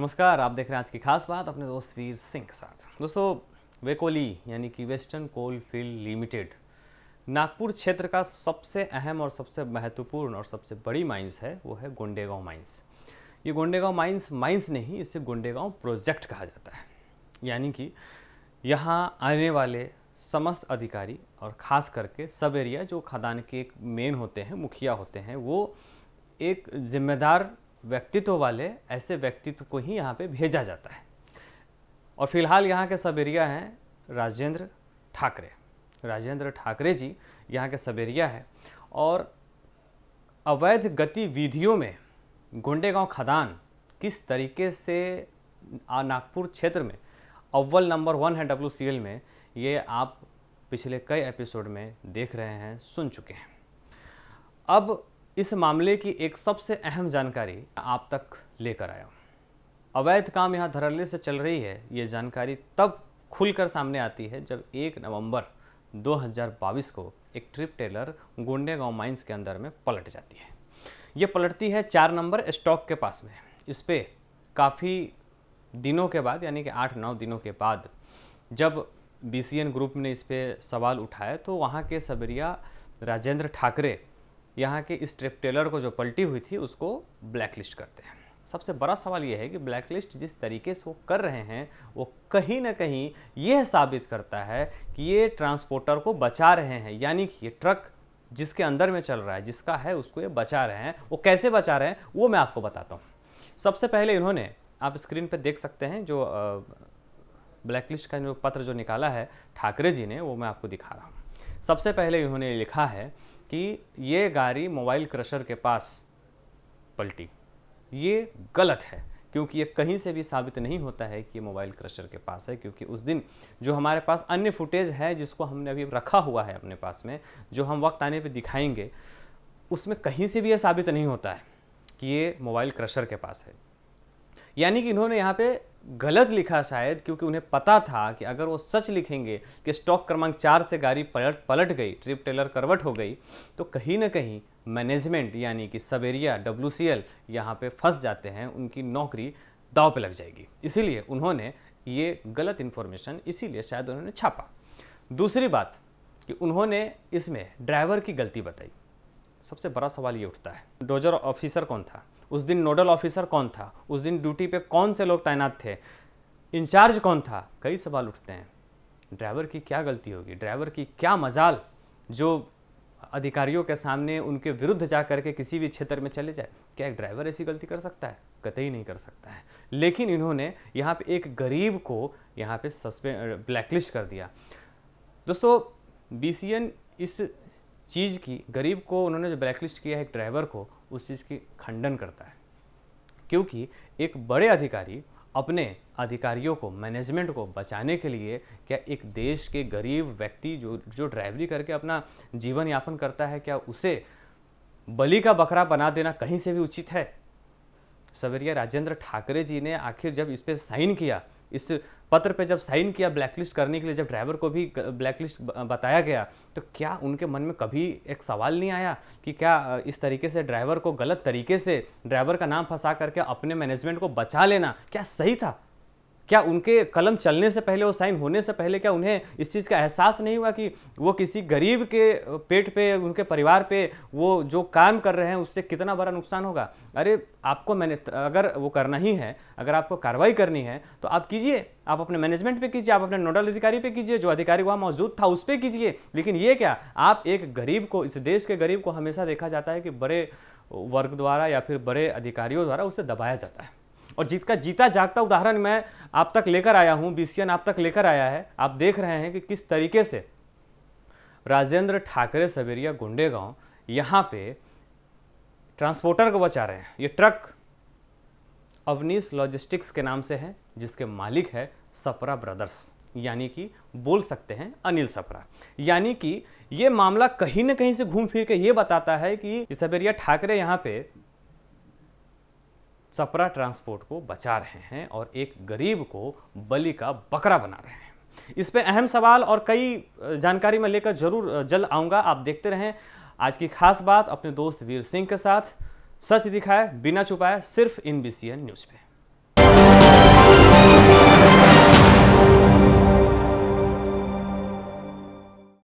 नमस्कार आप देख रहे हैं आज की खास बात अपने दोस्त वीर सिंह के साथ दोस्तों वेकोली यानी कि western coal field limited Nagpur क्षेत्र का सबसे अहम और सबसे महत्वपूर्ण और सबसे बड़ी माइंस है वो है गोंडेगांव माइंस ये गोंडेगांव माइंस माइंस नहीं इसे गोंडेगांव प्रोजेक्ट कहा जाता है यानी कि यहाँ आने वाले समस्त अधिकारी और ख़ास करके सब एरिया जो खदान के एक मेन होते हैं मुखिया होते हैं वो एक जिम्मेदार व्यक्तित्व वाले ऐसे व्यक्तित्व को ही यहाँ पे भेजा जाता है और फिलहाल यहाँ के सबेरिया हैं राजेंद्र ठाकरे राजेंद्र ठाकरे जी यहाँ के सबेरिया है और अवैध गतिविधियों में गुंडेगांव खदान किस तरीके से नागपुर क्षेत्र में अव्वल नंबर वन है डब्ल्यू में ये आप पिछले कई एपिसोड में देख रहे हैं सुन चुके हैं अब इस मामले की एक सबसे अहम जानकारी आप तक लेकर आया अवैध काम यहाँ धरल्ले से चल रही है ये जानकारी तब खुलकर सामने आती है जब 1 नवंबर 2022 को एक ट्रिप टेलर गोंडे गांव माइंस के अंदर में पलट जाती है ये पलटती है चार नंबर स्टॉक के पास में इस पर काफ़ी दिनों के बाद यानी कि आठ नौ दिनों के बाद जब बी ग्रुप ने इस पर सवाल उठाया तो वहाँ के सबरिया राजेंद्र ठाकरे यहाँ के इस ट्रिप टेलर को जो पलटी हुई थी उसको ब्लैक लिस्ट करते हैं सबसे बड़ा सवाल यह है कि ब्लैक लिस्ट जिस तरीके से वो कर रहे हैं वो कहीं ना कहीं यह साबित करता है कि ये ट्रांसपोर्टर को बचा रहे हैं यानी कि ये ट्रक जिसके अंदर में चल रहा है जिसका है उसको ये बचा रहे हैं वो कैसे बचा रहे हैं वो मैं आपको बताता हूँ सबसे पहले इन्होंने आप स्क्रीन पर देख सकते हैं जो ब्लैकलिस्ट का जो पत्र जो निकाला है ठाकरे जी ने वो मैं आपको दिखा रहा हूँ सबसे पहले इन्होंने लिखा है कि ये गाड़ी मोबाइल क्रशर के पास पलटी ये गलत है क्योंकि ये कहीं से भी साबित नहीं होता है कि ये मोबाइल क्रशर के पास है क्योंकि उस दिन जो हमारे पास अन्य फुटेज है जिसको हमने अभी रखा हुआ है अपने पास में जो हम वक्त आने पे दिखाएंगे उसमें कहीं से भी ये साबित नहीं होता है कि ये मोबाइल क्रशर के पास है यानी कि इन्होंने यहाँ पे गलत लिखा शायद क्योंकि उन्हें पता था कि अगर वो सच लिखेंगे कि स्टॉक क्रमांक चार से गाड़ी पलट पलट गई ट्रिप टेलर करवट हो गई तो कहीं ना कहीं मैनेजमेंट यानी कि सवेरिया डब्ल्यू सी एल यहाँ पर फंस जाते हैं उनकी नौकरी दाव पे लग जाएगी इसीलिए उन्होंने ये गलत इन्फॉर्मेशन इसीलिए शायद उन्होंने छापा दूसरी बात कि उन्होंने इसमें ड्राइवर की गलती बताई सबसे बड़ा सवाल ये उठता है डोजर ऑफिसर कौन था उस दिन नोडल ऑफिसर कौन था उस दिन ड्यूटी पे कौन से लोग तैनात थे इंचार्ज कौन था कई सवाल उठते हैं ड्राइवर की क्या गलती होगी ड्राइवर की क्या मजाल जो अधिकारियों के सामने उनके विरुद्ध जा करके किसी भी क्षेत्र में चले जाए क्या एक ड्राइवर ऐसी गलती कर सकता है कतई नहीं कर सकता है लेकिन इन्होंने यहाँ पे एक गरीब को यहाँ पे सस्पेंड ब्लैकलिस्ट कर दिया दोस्तों बी इस चीज़ की गरीब को उन्होंने जो ब्लैकलिस्ट किया है एक ड्राइवर को उस चीज़ की खंडन करता है क्योंकि एक बड़े अधिकारी अपने अधिकारियों को मैनेजमेंट को बचाने के लिए क्या एक देश के गरीब व्यक्ति जो जो ड्राइवरी करके अपना जीवन यापन करता है क्या उसे बलि का बकरा बना देना कहीं से भी उचित है सवेरिया राजेंद्र ठाकरे जी ने आखिर जब इस पर साइन किया इस पत्र पे जब साइन किया ब्लैकलिस्ट करने के लिए जब ड्राइवर को भी ब्लैकलिस्ट बताया गया तो क्या उनके मन में कभी एक सवाल नहीं आया कि क्या इस तरीके से ड्राइवर को गलत तरीके से ड्राइवर का नाम फंसा करके अपने मैनेजमेंट को बचा लेना क्या सही था क्या उनके कलम चलने से पहले वो साइन होने से पहले क्या उन्हें इस चीज़ का एहसास नहीं हुआ कि वो किसी गरीब के पेट पे उनके परिवार पे वो जो काम कर रहे हैं उससे कितना बड़ा नुकसान होगा अरे आपको मैंने अगर वो करना ही है अगर आपको कार्रवाई करनी है तो आप कीजिए आप अपने मैनेजमेंट पे कीजिए आप अपने नोडल अधिकारी पे कीजिए जो अधिकारी वहाँ मौजूद था उस पर कीजिए लेकिन ये क्या आप एक गरीब को इस देश के गरीब को हमेशा देखा जाता है कि बड़े वर्ग द्वारा या फिर बड़े अधिकारियों द्वारा उसे दबाया जाता है और जीत का जीता जागता उदाहरण मैं आप तक लेकर आया हूँ बी आप तक लेकर आया है आप देख रहे हैं कि किस तरीके से राजेंद्र ठाकरे सवेरिया गुंडेगांव यहाँ पे ट्रांसपोर्टर को बचा रहे हैं ये ट्रक अवनीस लॉजिस्टिक्स के नाम से है जिसके मालिक है सपरा ब्रदर्स यानी कि बोल सकते हैं अनिल सपरा यानी कि ये मामला कहीं ना कहीं से घूम फिर के ये बताता है कि सबेरिया ठाकरे यहाँ पे चपरा ट्रांसपोर्ट को बचा रहे हैं और एक गरीब को बलि का बकरा बना रहे हैं इस पर अहम सवाल और कई जानकारी मैं लेकर जरूर जल्द आऊँगा आप देखते रहें आज की खास बात अपने दोस्त वीर सिंह के साथ सच दिखाए बिना छुपाए सिर्फ इन बी न्यूज़ पे